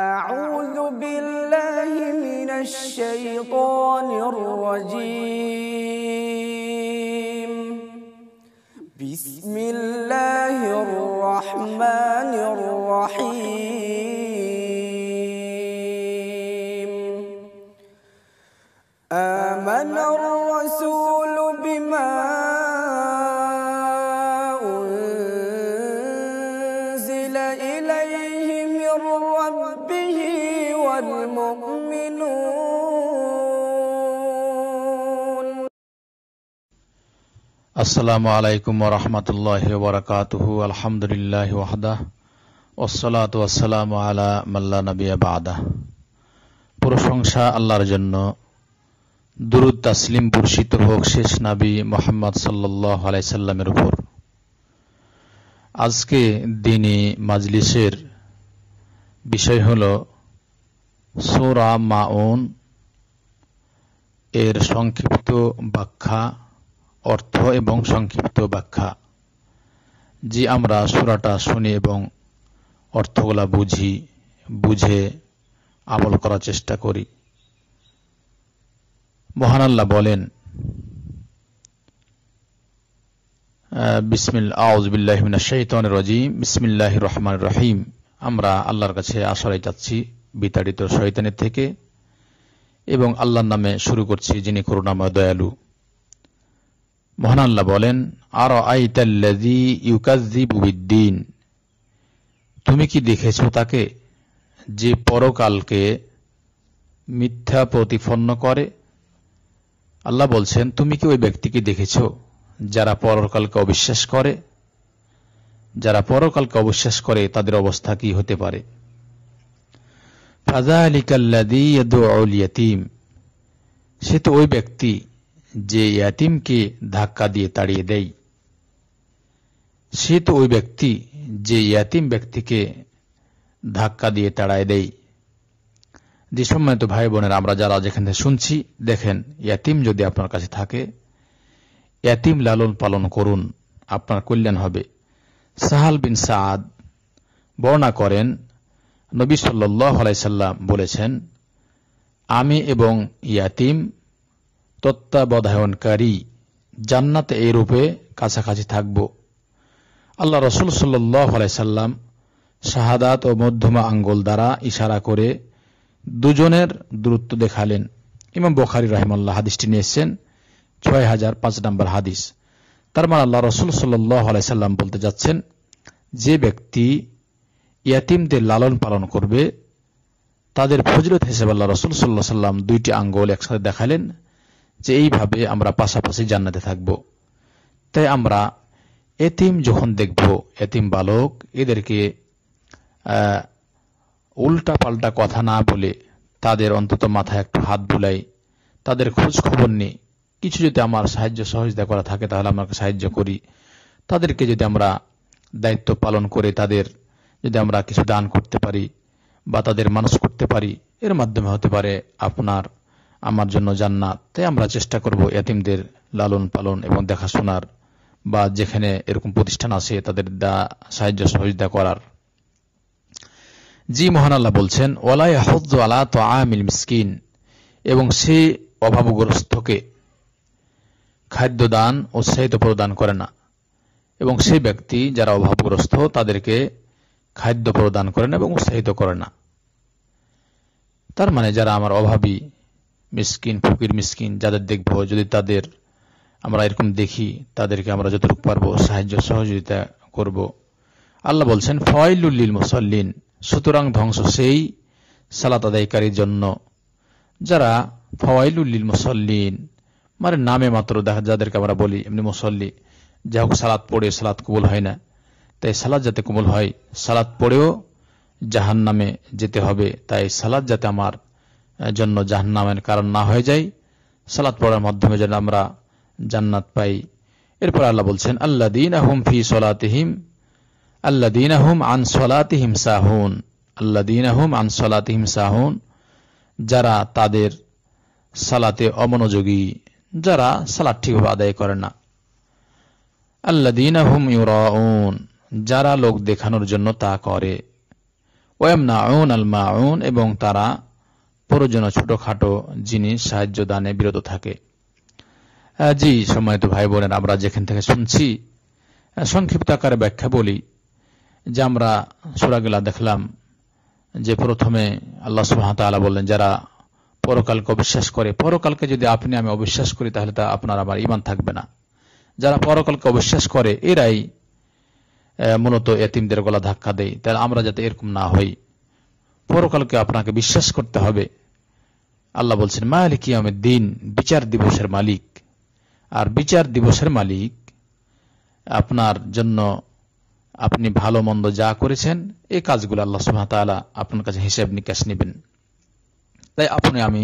أعوذ بالله من الشيطان الرجيم بسم الله الرحمن الرحيم آمن الرحيم আসসালামু আলাইকুম রহমতুল্লাহ বরকাতুহ আলহামদুলিল্লাহ ওয়াহদা ওসলাত ওয়াসালাম আলা মাল্লা নবী বাদা প্রশংসা আল্লাহর জন্য দুরুদ তাসলিম বর্ষিত হোক শেষ নাবী মোহাম্মদ সাল্লাহ আলাইসাল্লামের উপর আজকে দিনে মাজলিসের বিষয় হল সোরা মাউন এর সংক্ষিপ্ত ব্যাখ্যা অর্থ এবং সংক্ষিপ্ত ব্যাখ্যা যে আমরা সুরাটা শুনি এবং অর্থগুলা বুঝি বুঝে আমল করার চেষ্টা করি মহান আল্লাহ বলেন বিসমিল আউজবিল্লাহমিনা শৈতন রাজিম বিসমিল্লাহ রহমান রহিম আমরা আল্লাহর কাছে আশ্রয় যাচ্ছি বিতাড়িত শৈতানের থেকে এবং আল্লাহর নামে শুরু করছি যিনি করুণাময় দয়ালু মহান আল্লাহ বলেন আর ইউকাজিবুদ্দিন তুমি কি দেখেছ তাকে যে পরকালকে মিথ্যা প্রতিপন্ন করে আল্লাহ বলছেন তুমি কি ওই ব্যক্তিকে দেখেছ যারা পরকালকে অবিশ্বাস করে যারা পরকালকে অবিশ্বাস করে তাদের অবস্থা কি হতে পারে ফাজা আলিকাল্লাদি ইয়দ সে তো ওই ব্যক্তি যে ইয়াতিমকে ধাক্কা দিয়ে তাড়িয়ে দেয় সে তো ওই ব্যক্তি যে ইয়াতিম ব্যক্তিকে ধাক্কা দিয়ে তাড়ায় দেয় যে সম্মানিত ভাই বোনের আমরা যারা যেখান থেকে শুনছি দেখেন ইয়াতিম যদি আপনার কাছে থাকে ইয়াতিম লালন পালন করুন আপনার কল্যাণ হবে সাহাল বিন সাদ বর্ণা করেন নবী সাল্লাই আলাইসাল্লাম বলেছেন আমি এবং ইয়াতিম তত্ত্বাবধায়নকারী জান্নাতে এই রূপে কাছাকাছি থাকব আল্লাহ রসুল সাল্লাইসাল্লাম শাহাদাত ও মধ্যমা আঙ্গুল দ্বারা ইশারা করে দুজনের দূরত্ব দেখালেন ইমাম বখারি রহমাল্লাহ হাদিসটি নিয়েছেন ছয় হাজার পাঁচ নম্বর হাদিস তার মানে আল্লাহ রসুল সাল্লাহ আলাইসাল্লাম বলতে যাচ্ছেন যে ব্যক্তি ইয়াতিমদের লালন পালন করবে তাদের ফজরত হিসেবে আল্লাহ রসুল সাল্লাহ সাল্লাম দুইটি আঙ্গুল একসাথে দেখালেন যে এইভাবে আমরা পাশাপাশি জান্নাতে থাকব তাই আমরা এতিম যখন দেখব এতিম বালক এদেরকে উল্টা পাল্টা কথা না বলে তাদের অন্তত মাথায় একটু হাত বুলাই তাদের খোঁজ খবর নিই কিছু যদি আমার সাহায্য সহযোগিতা করা থাকে তাহলে আমাকে সাহায্য করি তাদেরকে যদি আমরা দায়িত্ব পালন করে তাদের যদি আমরা কিছু দান করতে পারি বা তাদের মানুষ করতে পারি এর মাধ্যমে হতে পারে আপনার আমার জন্য না তাই আমরা চেষ্টা করব এতিমদের লালন পালন এবং দেখাশোনার বা যেখানে এরকম প্রতিষ্ঠান আছে তাদের দা সাহায্য সহযোগিতা করার জি মোহন আল্লাহ বলছেন ওলাই হজ্জ আলা তো আমিল মিসকিন এবং সে অভাবগ্রস্তকে খাদ্য দান উৎসাহিত প্রদান করে না এবং সে ব্যক্তি যারা অভাবগ্রস্ত তাদেরকে খাদ্য প্রদান করে না এবং উৎসাহিত করে না তার মানে যারা আমার অভাবী মিসকিন ফকির মিসকিন যাদের দেখব যদি তাদের আমরা এরকম দেখি তাদেরকে আমরা যতটুকু পারবো সাহায্য সহযোগিতা করব আল্লাহ বলছেন ফয়লুল্লিল মুসল্লিন সুতরাং ধ্বংস সেই সালাত আদায়কারীর জন্য যারা ফওয়াইলুল্লিল মুসল্লিন মানে নামে মাত্র দেখা যাদেরকে আমরা বলি এমনি মুসল্লি যা হোক সালাদ পড়ে সালাদ কুবল হয় না তাই সালাদ যাতে কবুল হয় সালাদ পড়েও জাহান নামে যেতে হবে তাই সালাদ যাতে আমার জন্য জাহান্নামের কারণ না হয়ে যাই সালাত পড়ার মাধ্যমে যেন আমরা জান্নাত পাই এরপর আল্লাহ বলছেন আল্লা দিন আহম ফি সলাতহিম আল্লা দিন আহম আন সলাতহিম সাহুন আল্লা দিন আহম আন সলাতহিম সাহুন যারা তাদের সালাতে অমনোযোগী যারা সালাদ ঠিকভাবে আদায় করে না আল্লা দিন আহম ইউরাউন যারা লোক দেখানোর জন্য তা করে ওয়েম না আউন আল মা এবং তারা প্রয়োজন ছোটখাটো জিনিস সাহায্য দানে বিরত থাকে জি সম্মানিত ভাই বলেন আমরা যেখান থেকে শুনছি সংক্ষিপ্ত আকারে ব্যাখ্যা বলি যে আমরা সুরাগিলা দেখলাম যে প্রথমে আল্লাহ সুহামতালা বললেন যারা পরকালকে অবিশ্বাস করে পরকালকে যদি আপনি আমি অবিশ্বাস করি তাহলে তা আপনার আমার ইমান থাকবে না যারা পরকালকে অবিশ্বাস করে এরাই মূলত এতিমদের গলা ধাক্কা দেয় তাহলে আমরা যাতে এরকম না হই পরকালকে আপনাকে বিশ্বাস করতে হবে আল্লাহ বলছেন মালিক ইয়ামের দিন বিচার দিবসের মালিক আর বিচার দিবসের মালিক আপনার জন্য আপনি ভালো মন্দ যা করেছেন এই কাজগুলো আল্লাহ সুহাতালা আপনার কাছে হিসাব নিকাশ নেবেন তাই আপনি আমি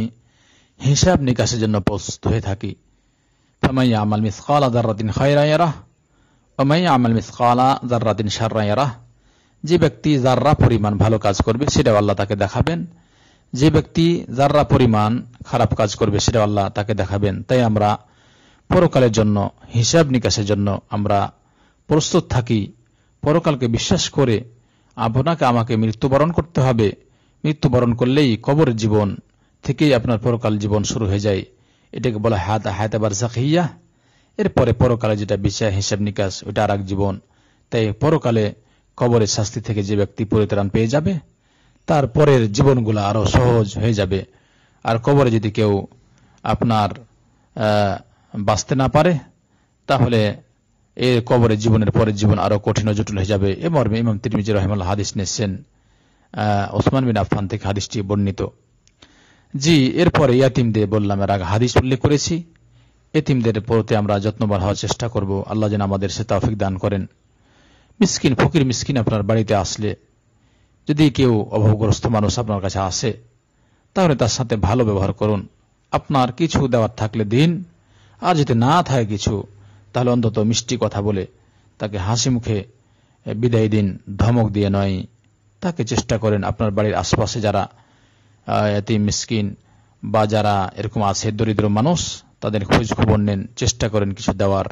হিসাব নিকাশের জন্য প্রস্তুত হয়ে থাকি ফামাই আমাল মিসকালা দাররাদিন খয়রাইয়ারাহ ওমাই আমাল মিসকালা দাররাদিন সাররাইয়ারাহ যে ব্যক্তি যাররা পরিমাণ ভালো কাজ করবে সেটাও আল্লাহ তাকে দেখাবেন যে ব্যক্তি যাররা পরিমাণ খারাপ কাজ করবে সেটা আল্লাহ তাকে দেখাবেন তাই আমরা পরকালের জন্য হিসাব নিকাশের জন্য আমরা প্রস্তুত থাকি পরকালকে বিশ্বাস করে আপনাকে আমাকে মৃত্যুবরণ করতে হবে মৃত্যুবরণ করলেই কবরের জীবন থেকেই আপনার পরকাল জীবন শুরু হয়ে যায় এটাকে বলা হাত হায়াতে বারজাকিয়া এরপরে পরকালে যেটা বিচার হিসাব নিকাশ ওটা আর জীবন তাই পরকালে কবরের শাস্তি থেকে যে ব্যক্তি পরিত্রাণ পেয়ে যাবে তারপরের জীবনগুলো আরও সহজ হয়ে যাবে আর কবরে যদি কেউ আপনার বাঁচতে না পারে তাহলে এ কবরে জীবনের পরের জীবন আরও কঠিন জটিল হয়ে যাবে এ মর্মে ইমাম তিরমিজি রহমাল্লা হাদিস নিয়েছেন ওসমান বিন আফফান থেকে হাদিসটি বর্ণিত জি এরপরে ইয়াতিমদের বললাম এর আগে হাদিস উল্লেখ করেছি এতিমদের প্রতি আমরা যত্নবান হওয়ার চেষ্টা করব আল্লাহ যেন আমাদের সে তাফিক দান করেন মিসকিন ফকির মিসকিন আপনার বাড়িতে আসলে যদি কেউ অভাবগ্রস্ত মানুষ আপনার কাছে আসে তাহলে তার সাথে ভালো ব্যবহার করুন আপনার কিছু দেওয়ার থাকলে দিন আর যদি না থাকে কিছু তাহলে অন্তত মিষ্টি কথা বলে তাকে হাসি মুখে বিদায় দিন ধমক দিয়ে নয় তাকে চেষ্টা করেন আপনার বাড়ির আশপাশে যারা এতি মিসকিন বা যারা এরকম আছে দরিদ্র মানুষ তাদের খোঁজ খবর নেন চেষ্টা করেন কিছু দেওয়ার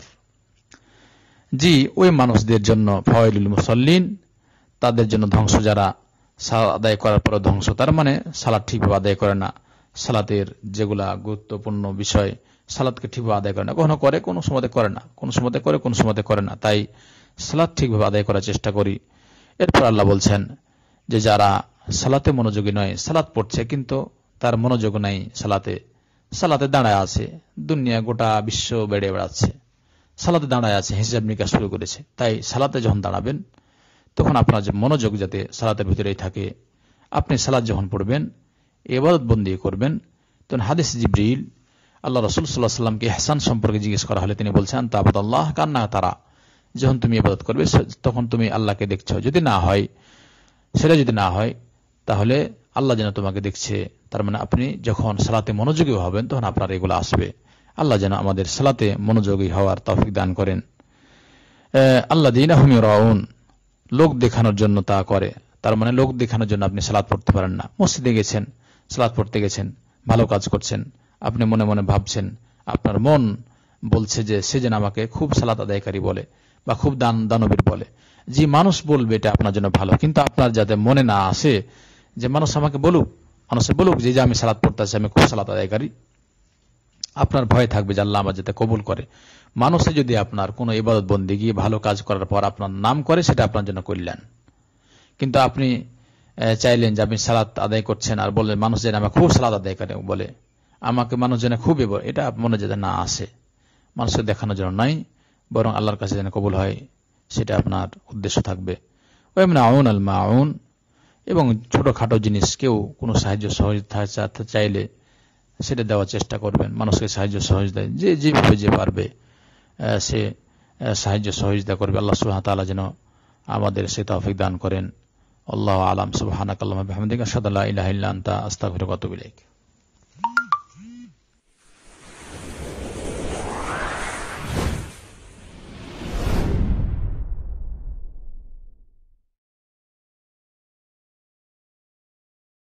জি ওই মানুষদের জন্য ফয়েলুল মুসল্লিন তাদের জন্য ধ্বংস যারা সালাদ আদায় করার পর ধ্বংস তার মানে সালাদ ঠিকভাবে আদায় করে না সালাতের যেগুলা গুরুত্বপূর্ণ বিষয় সালাদকে ঠিকভাবে আদায় করে না কখনো করে কোনো সময়তে করে না কোনো সময়তে করে কোনো সময়তে করে না তাই সালাদ ঠিকভাবে আদায় করার চেষ্টা করি এরপর আল্লাহ বলছেন যে যারা সালাতে মনোযোগী নয় সালাদ পড়ছে কিন্তু তার মনোযোগ নাই সালাতে সালাতে দাঁড়ায় আছে দুনিয়া গোটা বিশ্ব বেড়ে বেড়াচ্ছে সালাতে দাঁড়ায় আছে হিসাব নিকাশ শুরু করেছে তাই সালাতে যখন দাঁড়াবেন তখন আপনার যে মনোযোগ যাতে সালাতের ভিতরেই থাকে আপনি সালাদ যখন পড়বেন এবাদত বন্দি করবেন তখন হাদিস জিব্রিল আল্লাহ রসুল সাল্লাহ সাল্লামকে হেসান সম্পর্কে জিজ্ঞেস করা হলে তিনি বলছেন তাবত আল্লাহ কান্না তারা যখন তুমি এবাদত করবে তখন তুমি আল্লাহকে দেখছো যদি না হয় সেটা যদি না হয় তাহলে আল্লাহ যেন তোমাকে দেখছে তার মানে আপনি যখন সালাতে মনোযোগী হবেন তখন আপনার এগুলো আসবে আল্লাহ যেন আমাদের সালাতে মনোযোগী হওয়ার তফিক দান করেন আল্লাহ দিন আহমি লোক দেখানোর জন্য তা করে তার মানে লোক দেখানোর জন্য আপনি সালাদ পড়তে পারেন না মসজিদে গেছেন সালাদ পড়তে গেছেন ভালো কাজ করছেন আপনি মনে মনে ভাবছেন আপনার মন বলছে যে সে যেন আমাকে খুব সালাদ আদায়কারী বলে বা খুব দান দানবীর বলে যে মানুষ বলবে এটা আপনার জন্য ভালো কিন্তু আপনার যাতে মনে না আসে যে মানুষ আমাকে বলুক মানুষে বলুক যে আমি সালাদ পড়তে আছি আমি খুব সালাদ আদায়কারী আপনার ভয় থাকবে যে আল্লাহ আমার যাতে কবুল করে মানুষে যদি আপনার কোনো ইবাদত বন্দি গিয়ে ভালো কাজ করার পর আপনার নাম করে সেটা আপনার জন্য কল্যাণ কিন্তু আপনি চাইলেন যে আপনি সালাদ আদায় করছেন আর বললেন মানুষ যেন আমার খুব সালাদ আদায় করে বলে আমাকে মানুষ যেন খুব এটা মনে যাতে না আসে মানুষের দেখানোর জন্য নয় বরং আল্লাহর কাছে যেন কবুল হয় সেটা আপনার উদ্দেশ্য থাকবে ও মানে আউন আল মা আউন এবং ছোটোখাটো জিনিসকেও কোনো সাহায্য সহযোগিতা চাইলে সেটা দেওয়ার চেষ্টা করবেন মানুষকে সাহায্য সহযোগিতা যে যেভাবে যে পারবে সে সাহায্য সহযোগিতা করবে আল্লাহ আলা যেন আমাদের সে তফিক দান করেন আল্লাহ আলাম সুবাহ আসাদ আল্লাহ ইলাহিল্লা আস্তাফির কতগুলিকে